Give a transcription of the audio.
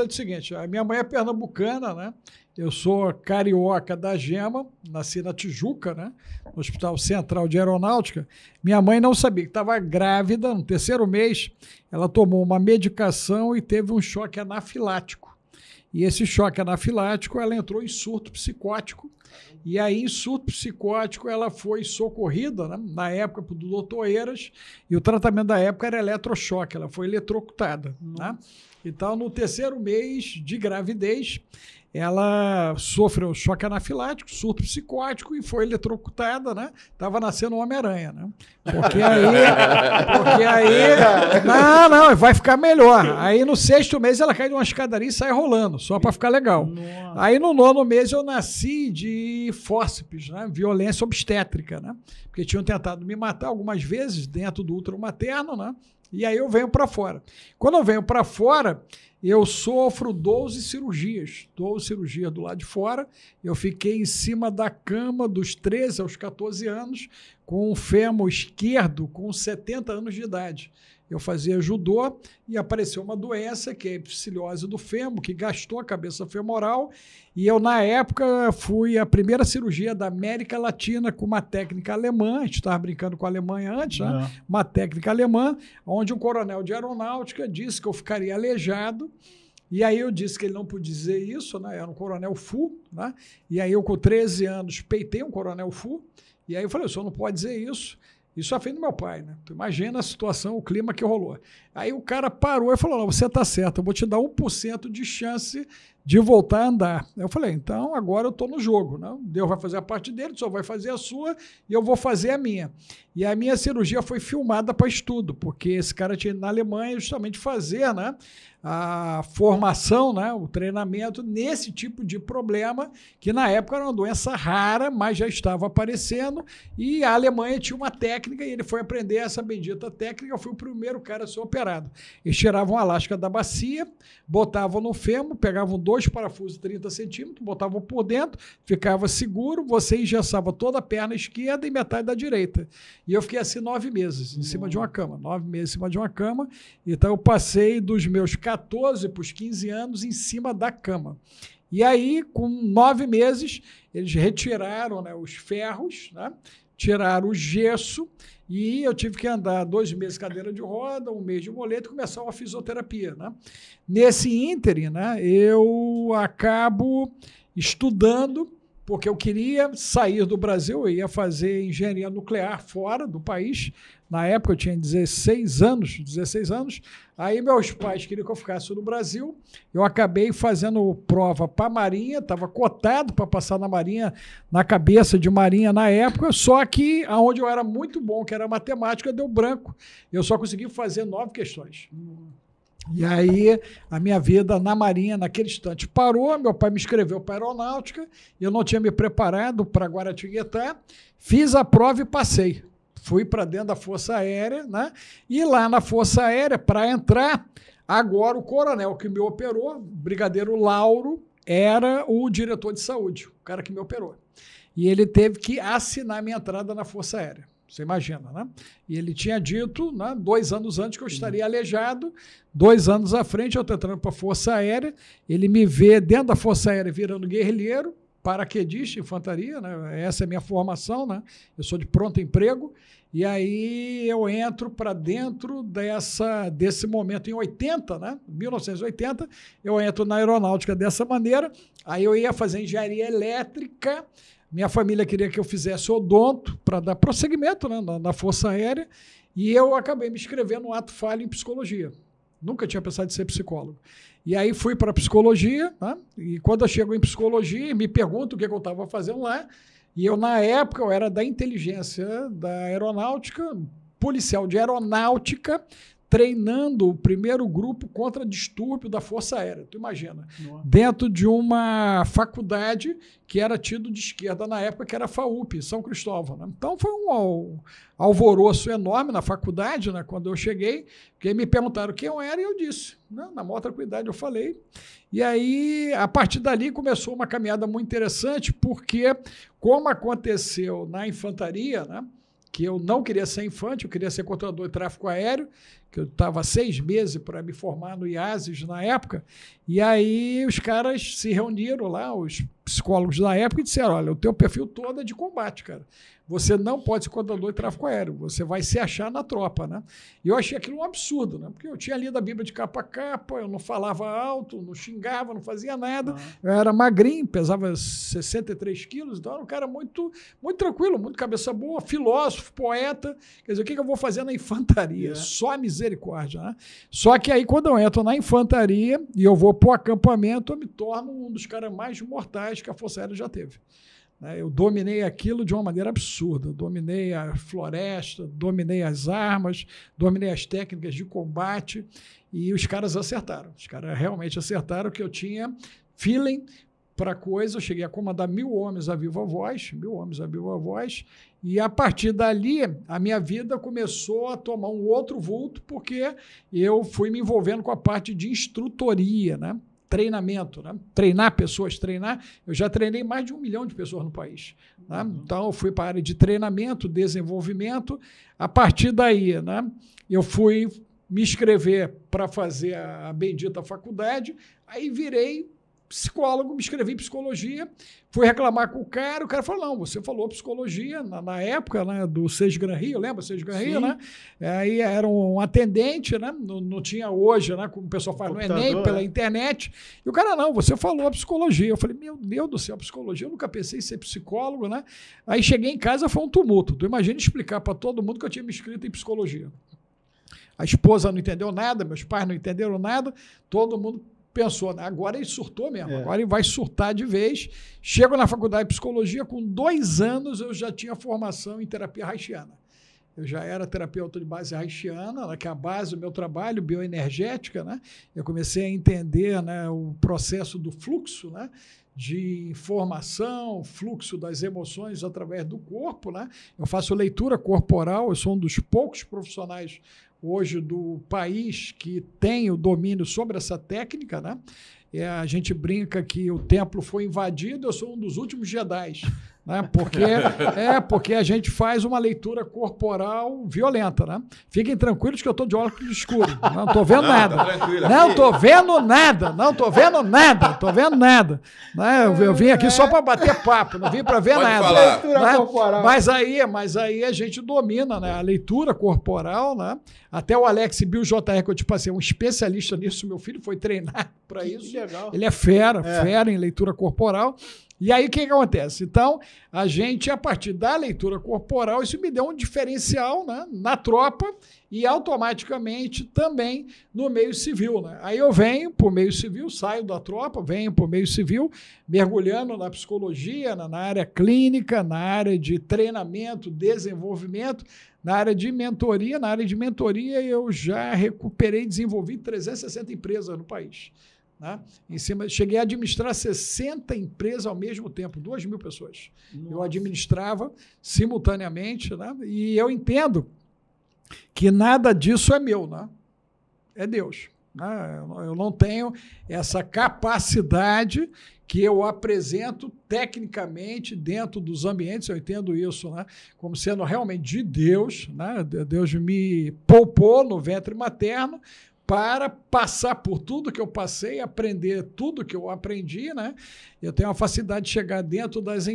É o seguinte: a minha mãe é pernambucana, né? Eu sou carioca da Gema, nasci na Tijuca, né? No Hospital Central de Aeronáutica. Minha mãe não sabia que estava grávida, no terceiro mês, ela tomou uma medicação e teve um choque anafilático. E esse choque anafilático, ela entrou em surto psicótico. E aí, em surto psicótico, ela foi socorrida, né, na época, do doutor Eiras, e o tratamento da época era eletrochoque, ela foi eletrocutada. Né? Então, no terceiro mês de gravidez, ela sofreu choque anafilático, surto psicótico e foi eletrocutada, né? Tava nascendo um Homem-Aranha, né? Porque aí, porque aí, não, não, vai ficar melhor. Aí no sexto mês ela cai de uma escadaria e sai rolando, só para ficar legal. Nossa. Aí no nono mês eu nasci de fórceps, né? Violência obstétrica, né? Porque tinham tentado me matar algumas vezes dentro do útero materno, né? E aí eu venho para fora. Quando eu venho para fora, eu sofro 12 cirurgias. 12 cirurgias do lado de fora. Eu fiquei em cima da cama dos 13 aos 14 anos, com o fêmur esquerdo com 70 anos de idade. Eu fazia judô e apareceu uma doença que é a epiciliose do fêmur, que gastou a cabeça femoral. E eu, na época, fui a primeira cirurgia da América Latina com uma técnica alemã. A gente estava brincando com a Alemanha antes, né? É. uma técnica alemã, onde um coronel de aeronáutica disse que eu ficaria aleijado. E aí eu disse que ele não podia dizer isso, né? Era um coronel Fu, né? E aí eu, com 13 anos, peitei um coronel Fu. E aí eu falei, o senhor não pode dizer isso. Isso à do meu pai, né? Tu imagina a situação, o clima que rolou. Aí o cara parou e falou: não, você tá certo, eu vou te dar 1% de chance de voltar a andar. Eu falei, então agora eu estou no jogo. Né? Deus vai fazer a parte dele, só vai fazer a sua e eu vou fazer a minha. E a minha cirurgia foi filmada para estudo, porque esse cara tinha ido na Alemanha justamente fazer né, a formação, né, o treinamento nesse tipo de problema, que na época era uma doença rara, mas já estava aparecendo. E a Alemanha tinha uma técnica e ele foi aprender essa bendita técnica. Foi o primeiro cara a ser operado. Eles tiravam a lasca da bacia, botavam no fêmur, pegavam dois dois parafusos 30 centímetros, botava por dentro, ficava seguro, você engessava toda a perna esquerda e metade da direita. E eu fiquei assim nove meses em cima de uma cama, nove meses em cima de uma cama. Então eu passei dos meus 14 para os 15 anos em cima da cama. E aí, com nove meses, eles retiraram né, os ferros, né? tiraram o gesso e eu tive que andar dois meses cadeira de roda, um mês de muleta e começar uma fisioterapia. Né? Nesse ínterim, né, eu acabo estudando porque eu queria sair do Brasil, eu ia fazer engenharia nuclear fora do país. Na época eu tinha 16 anos, 16 anos. Aí meus pais queriam que eu ficasse no Brasil. Eu acabei fazendo prova para a Marinha, estava cotado para passar na Marinha, na cabeça de Marinha na época, só que aonde eu era muito bom, que era matemática, deu branco. Eu só consegui fazer nove questões. Hum. E aí a minha vida na Marinha, naquele instante, parou. Meu pai me escreveu para aeronáutica, eu não tinha me preparado para Guaratinguetá. Fiz a prova e passei. Fui para dentro da Força Aérea, né? E lá na Força Aérea, para entrar, agora o coronel que me operou, Brigadeiro Lauro, era o diretor de saúde, o cara que me operou. E ele teve que assinar minha entrada na Força Aérea. Você imagina, né? E ele tinha dito, né, dois anos antes, que eu estaria aleijado. Dois anos à frente, eu estou entrando para a Força Aérea. Ele me vê dentro da Força Aérea virando guerrilheiro, paraquedista, infantaria, né? Essa é a minha formação, né? Eu sou de pronto emprego. E aí eu entro para dentro dessa, desse momento em 80, né? 1980, eu entro na aeronáutica dessa maneira. Aí eu ia fazer engenharia elétrica minha família queria que eu fizesse odonto para dar prosseguimento né, na, na, Força Aérea e eu acabei me inscrevendo no ato falho em psicologia. Nunca tinha pensado em ser psicólogo. E aí fui para psicologia, né, e quando eu chego em psicologia, me perguntam o que, que eu estava fazendo lá. E eu, na época, eu era da inteligência da aeronáutica, policial de aeronáutica, treinando o primeiro grupo contra distúrbio da Força Aérea. Tu imagina? Nossa. Dentro de uma faculdade que era tido de esquerda na época, que era a FAUP, São Cristóvão. Né? Então foi um alvoroço enorme na faculdade, né? quando eu cheguei, porque me perguntaram quem eu era e eu disse. Né? Na maior tranquilidade eu falei. E aí, a partir dali, começou uma caminhada muito interessante, porque como aconteceu na infantaria, né? que eu não queria ser infante, eu queria ser controlador de tráfego aéreo, que eu estava seis meses para me formar no IASIS na época, e aí os caras se reuniram lá, os psicólogos da época, e disseram: olha, o teu perfil todo é de combate, cara. Você não pode ser contador de tráfico aéreo, você vai se achar na tropa, né? E eu achei aquilo um absurdo, né? Porque eu tinha lido a Bíblia de capa a capa, eu não falava alto, não xingava, não fazia nada, uhum. eu era magrinho, pesava 63 quilos, então era um cara muito, muito tranquilo, muito cabeça boa, filósofo, poeta. Quer dizer, o que, eu vou fazer na infantaria? Yeah. É. Só amizade misericórdia. Né? Só que aí, quando eu entro na infantaria e eu vou para o acampamento, eu me torno um dos caras mais mortais que a Força Aérea já teve. Né? Eu dominei aquilo de uma maneira absurda. dominei a floresta, dominei as armas, dominei as técnicas de combate e os caras acertaram. Os caras realmente acertaram que eu tinha feeling para a coisa, eu cheguei a comandar mil homens à viva voz, mil homens à viva voz, e a partir dali a minha vida começou a tomar um outro vulto, porque eu fui me envolvendo com a parte de instrutoria, né? treinamento, né? treinar pessoas, treinar. Eu já treinei mais de um milhão de pessoas no país. Né? Uhum. Então, eu fui para a área de treinamento, desenvolvimento. A partir daí, né? eu fui me inscrever para fazer a bendita faculdade, aí virei psicólogo, me inscrevi em psicologia, fui reclamar com o cara, o cara falou, não, você falou psicologia na, na época né, do Seis Gran Rio, lembra Seis Gran Rio, né? Aí era um atendente, né? Não, não tinha hoje, né? Como o pessoal faz no Enem, pela é. internet. E o cara, não, você falou psicologia. Eu falei, meu Deus do céu, psicologia, eu nunca pensei em ser psicólogo, né? Aí cheguei em casa, foi um tumulto. Tu imagina explicar para todo mundo que eu tinha me inscrito em psicologia. A esposa não entendeu nada, meus pais não entenderam nada, todo mundo pensou, né, agora ele surtou mesmo, é. agora ele vai surtar de vez. Chego na faculdade de psicologia, com dois anos eu já tinha formação em terapia haitiana. Eu já era terapeuta de base haitiana, né, que é a base do meu trabalho, bioenergética. Né? Eu comecei a entender né, o processo do fluxo né, de informação, fluxo das emoções através do corpo. Né? Eu faço leitura corporal, eu sou um dos poucos profissionais hoje do país que tem o domínio sobre essa técnica. Né? É, a gente brinca que o templo foi invadido, eu sou um dos últimos Jedi. Né? Porque, é, porque a gente faz uma leitura corporal violenta, né? Fiquem tranquilos que eu estou de óculos escuro Não estou vendo, tá vendo nada. não estou vendo nada. Não estou vendo nada. Estou vendo nada. Né? Eu, eu vim aqui só para bater papo, não vim para ver Pode nada. Né? Mas aí, mas aí a gente domina né? a leitura corporal, né? Até o Alex Bill JR, que eu te tipo passei, é um especialista nisso, meu filho foi treinado para isso. Legal. Ele é fera, é. fera em leitura corporal. E aí o que, que acontece? Então, a gente, a partir da leitura corporal, isso me deu um diferencial né, na tropa e automaticamente também no meio civil. Né? Aí eu venho para o meio civil, saio da tropa, venho para o meio civil, mergulhando na psicologia, na, na área clínica, na área de treinamento, desenvolvimento, na área de mentoria. Na área de mentoria, eu já recuperei e desenvolvi 360 empresas no país. Né? Em cima, cheguei a administrar 60 empresas ao mesmo tempo, 2 mil pessoas. Nossa. Eu administrava simultaneamente, né? e eu entendo que nada disso é meu, né? é Deus. Né? Eu não tenho essa capacidade que eu apresento tecnicamente dentro dos ambientes, eu entendo isso, né? como sendo realmente de Deus, né? Deus me poupou no ventre materno para passar por tudo que eu passei, aprender tudo que eu aprendi, né? Eu tenho a facilidade de chegar dentro das empresas